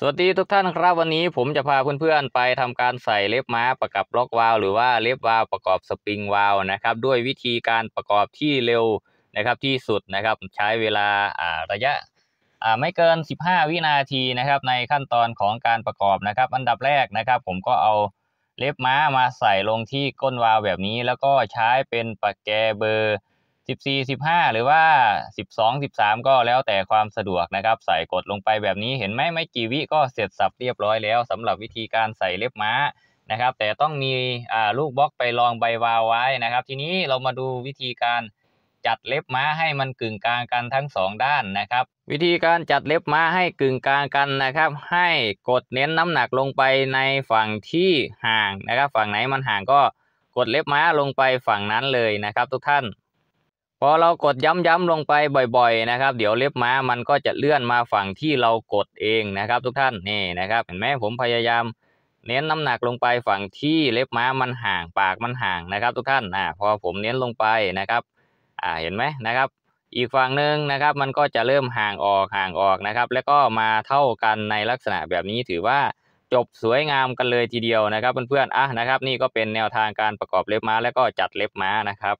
สวัสดี ทุกท่านครับ วันนี้ผมจะพาเพื่อนๆไปทำการใส่เล็บม้าประกับล็อกวาลหรือว่าเล็บวาลประกอบสปริงวาลนะครับ ด้วยวิธีการประกอบที่เร็วนะครับที่สุดนะครับใช้เวลาระยะไม่เกิน 15 วินาทีนะครับ ในขั้นตอนของการประกอบนะครับ อันดับแรกนะครับ ผมก็เอาเล็บม้ามาใส่ลงที่ก้นวาลแบบนี้ แล้วก็ใช้เป็นปากแกเบอร์สิบสี่สิบห้าหรือว่าสิบสองสิบสามก็แล้วแต่ความสะดวกนะครับ ใส่กดลงไปแบบนี้เห็นไหมไม่กี่วิก็เสร็จสับเรียบร้อยแล้ว สำหรับวิธีการใส่เล็บม้านะครับ แต่ต้องมีลูกบล็อกไปรองใบวาวไว้นะครับ ทีนี้เรามาดูวิธีการจัดเล็บม้าให้มันกึ่งกลางกันทั้งสองด้านนะครับวิธีการจัดเล็บม้าให้กึ่งกลางกันนะครับ ให้กดเน้นน้ำหนักลงไปในฝั่งที่ห่างนะครับ ฝั่งไหนมันห่างก็กดเล็บม้าลงไปฝั่งนั้นเลยนะครับ ทุกท่านพอเรากดย้ำๆลงไปบ่อยๆ นะครับ เดี๋ยวเล็บม้ามันก็จะเลื่อนมาฝั่ง ที่เรากดเองนะครับ ทุกท่านนี่นะครับ เห็นไหมผมพยายามเน้นน้ำหนักลงไปฝั่งที่เล็บม้ามันห่างปากมันห่างนะครับ ทุกท่านอ่าพอผมเน้นลงไปนะครับ อ่าเห็นไหมนะครับ อีกฝั่งหนึ่งนะครับ มันก็จะเริ่มห่างออกห่างออกนะครับ แล้วก็มาเท่ากันในลักษณะแบบนี้ถือว่าจบสวยงามกันเลยทีเดียวนะครับเพื่อนๆอ่ะนะครับ นี่ก็เป็นแนวทางการประกอบเล็บม้าแล้วก็จัดเล็บม้านะครับ